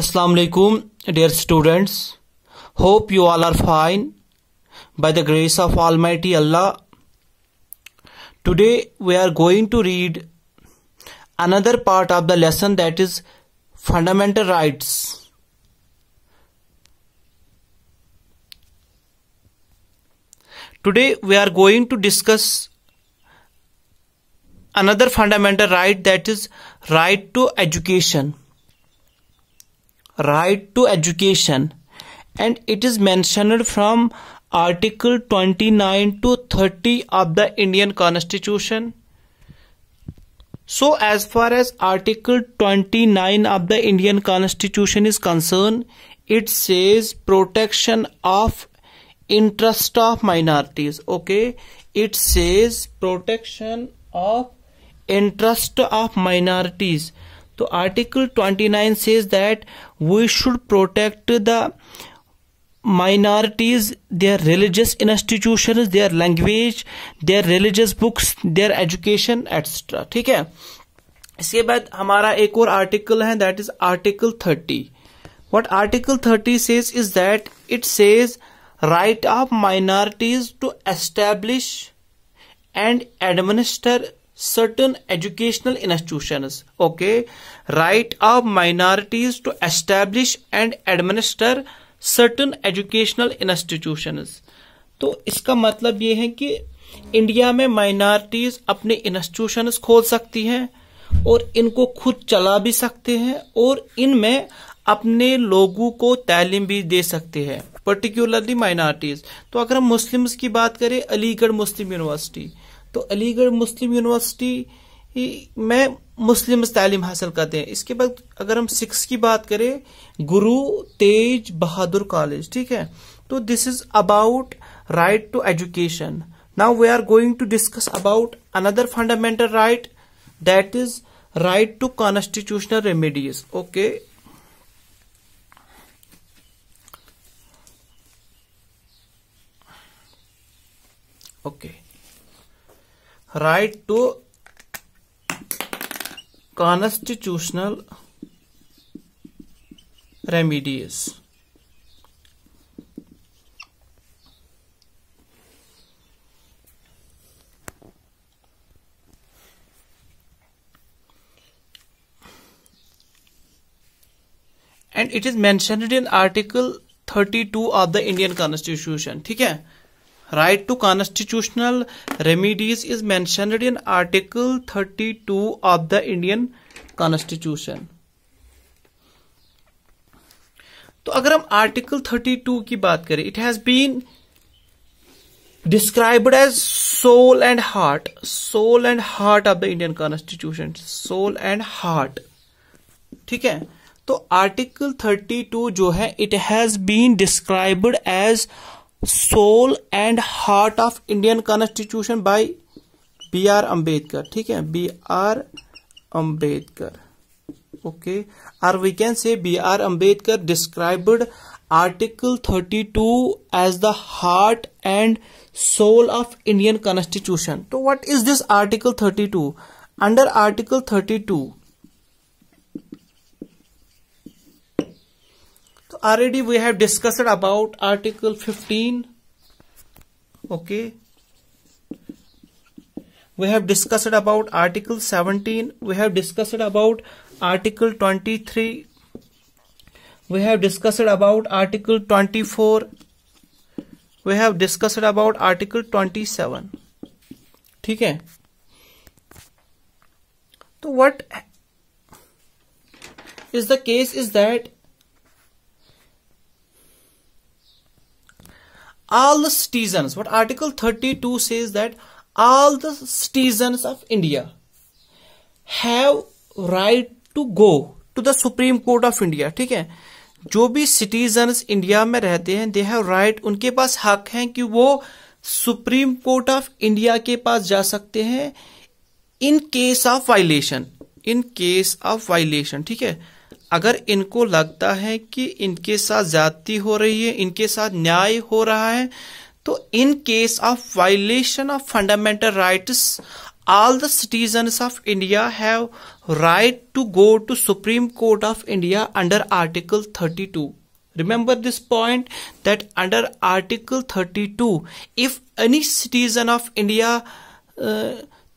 Assalamu alaikum dear students hope you all are fine by the grace of almighty Allah today we are going to read another part of the lesson that is fundamental rights today we are going to discuss another fundamental right that is right to education right to education and it is mentioned from article 29 to 30 of the indian constitution so as far as article 29 of the indian constitution is concerned it says protection of interest of minorities okay it says protection of interest of minorities so Article 29 says that we should protect the minorities, their religious institutions, their language, their religious books, their education, etc. ठीक है इसके बाद हमारा एक और article है that is Article 30. What Article 30 says is that it says right of minorities to establish and administer certain educational institutions okay right of minorities to establish and administer certain educational institutions तो इसका मतलब ये है कि India में minorities अपने institutions खोल सकती हैं और इनको खुद चला भी सकते हैं और इनमें अपने लोगों को तालीम भी दे सकते हैं पर्टिकुलरली माइनॉरिटीज तो अगर हम मुस्लिम्स की बात करें अलीगढ़ मुस्लिम यूनिवर्सिटी तो अलीगढ़ मुस्लिम यूनिवर्सिटी में मुस्लिम तालीम हासिल करते हैं इसके बाद अगर हम सिक्स की बात करें गुरु तेज बहादुर कॉलेज ठीक है तो this is about right to education now we are going to discuss about another fundamental right that is right to constitutional remedies okay okay right to constitutional remedies and it is mentioned in article thirty two of the Indian constitution ठीक है right to constitutional remedies is mentioned in article 32 of the indian constitution तो अगर हम article 32 की बात करें it has been described as soul and heart soul and heart of the Indian constitution soul and heart ठीक है तो article 32 जो है it has been described as soul and heart of Indian constitution by B R Ambedkar ठीक है B R Ambedkar okay or we can say B R Ambedkar described article 32 as the heart and soul of Indian constitution तो what is this article 32 under article 32 already we have discussed about article 15 okay we have discussed about article 17 we have discussed about article 23 we have discussed about article 24 we have discussed about article 27 ठीक है तो what is the case is that all the citizens what article 32 says that all the citizens of india have right to go to the supreme court of india theek hai जो भी citizens India में रहते हैं they have right उनके पास हक है कि वो सुप्रीम कोर्ट ऑफ इंडिया के पास जा सकते हैं in case of violation in case of violation ठीक है अगर इनको लगता है कि इनके साथ ज्यादती हो रही है इनके साथ न्याय हो रहा है तो in case of violation of fundamental right all the citizen of India have right to go to supreme court of India under article 32 remember this point that under article 32 if any citizen of India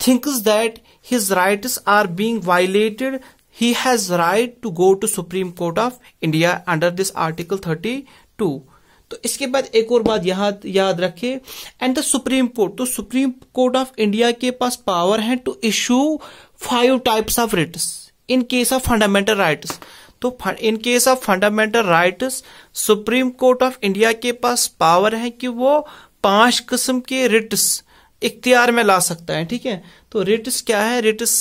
thinks that his rights are being violated he has right to go to supreme court of india under this article 32 तो इसके बाद एक और बात याद याद रखिए and the supreme court तो सुप्रीम कोर्ट ऑफ इंडिया के पास पावर है to issue five types of writs in case of fundamental rights तो in case of fundamental rights supreme court of India के पास पावर है कि वो पांच किस्म के रिट्स इख्तियार में ला सकता है ठीक है तो रिट्स क्या है रिट्स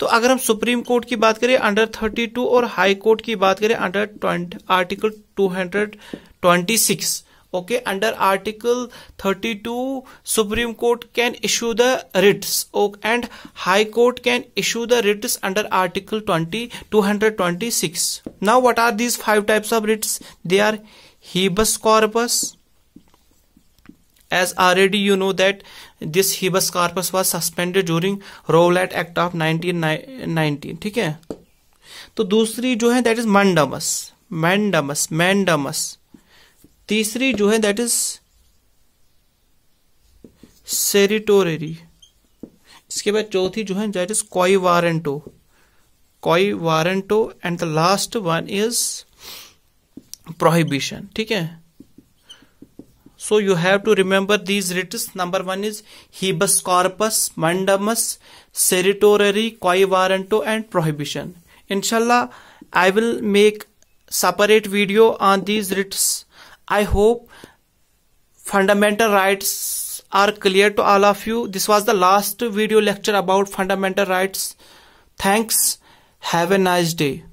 तो अगर हम सुप्रीम कोर्ट की बात करें अंडर 32 और हाई कोर्ट की बात करें under article 226 okay under article 32 supreme court can issue the writs and high court can issue the writs under article 20 226 now what are these five types of writs they are habeas corpus as already you know that this habeas corpus was suspended during Rowlatt Act of 1919 ठीक है तो दूसरी जो है that is mandamus mandamus mandamus तीसरी जो है that is सेरिटोरेरी इसके बाद चौथी जो है that is quo warranto quo warranto and the last one is prohibition ठीक है So you have to remember these wrists. Number one is Hebus corpus, mandamus, Quo Warranto, and prohibition. Inshallah, I will make separate video on these wrists. I hope fundamental rights are clear to all of you. This was the last video lecture about fundamental rights. Thanks. Have a nice day.